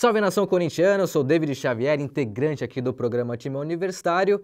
Salve nação corintiana, eu sou David Xavier, integrante aqui do programa Time Universitário.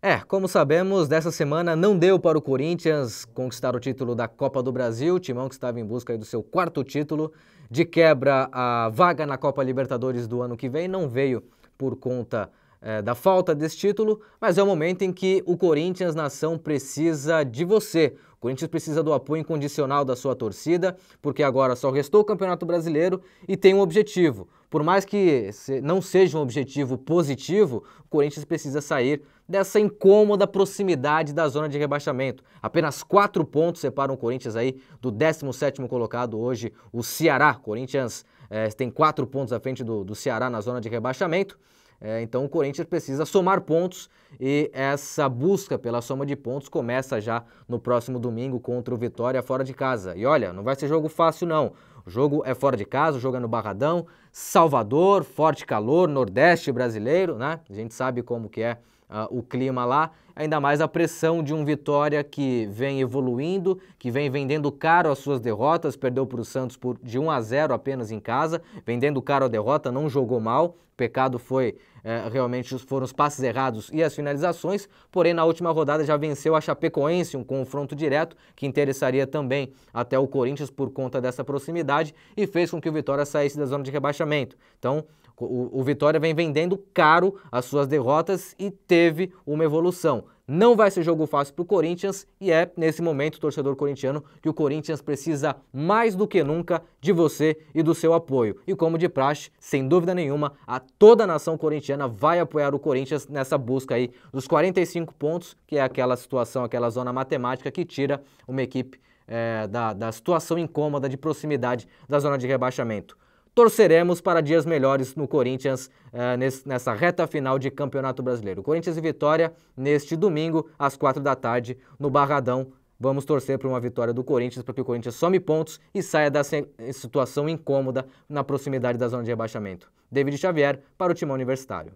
É, como sabemos, dessa semana não deu para o Corinthians conquistar o título da Copa do Brasil, timão que estava em busca do seu quarto título, de quebra a vaga na Copa Libertadores do ano que vem não veio por conta é, da falta desse título, mas é o momento em que o Corinthians nação precisa de você. O Corinthians precisa do apoio incondicional da sua torcida, porque agora só restou o Campeonato Brasileiro e tem um objetivo. Por mais que não seja um objetivo positivo, o Corinthians precisa sair dessa incômoda proximidade da zona de rebaixamento. Apenas quatro pontos separam o Corinthians aí do 17º colocado hoje, o Ceará. O Corinthians é, tem quatro pontos à frente do, do Ceará na zona de rebaixamento. É, então o Corinthians precisa somar pontos e essa busca pela soma de pontos começa já no próximo domingo contra o Vitória fora de casa. E olha, não vai ser jogo fácil não. O jogo é fora de casa, o jogo é no Barradão, Salvador, forte calor, Nordeste brasileiro, né? A gente sabe como que é uh, o clima lá, ainda mais a pressão de um Vitória que vem evoluindo, que vem vendendo caro as suas derrotas, perdeu para o Santos por, de 1 a 0 apenas em casa, vendendo caro a derrota, não jogou mal, o pecado foi é, realmente foram os passes errados e as finalizações, porém na última rodada já venceu a Chapecoense, um confronto direto que interessaria também até o Corinthians por conta dessa proximidade e fez com que o Vitória saísse da zona de rebaixamento. Então, o, o Vitória vem vendendo caro as suas derrotas e teve uma evolução. Não vai ser jogo fácil para o Corinthians e é, nesse momento, torcedor corintiano, que o Corinthians precisa mais do que nunca de você e do seu apoio. E como de praxe, sem dúvida nenhuma, a toda a nação corintiana vai apoiar o Corinthians nessa busca aí dos 45 pontos, que é aquela situação, aquela zona matemática que tira uma equipe é, da, da situação incômoda de proximidade da zona de rebaixamento torceremos para dias melhores no Corinthians eh, nesse, nessa reta final de Campeonato Brasileiro. Corinthians e Vitória neste domingo, às quatro da tarde, no Barradão. Vamos torcer para uma vitória do Corinthians, para que o Corinthians some pontos e saia dessa situação incômoda na proximidade da zona de rebaixamento. David Xavier, para o Timão Universitário.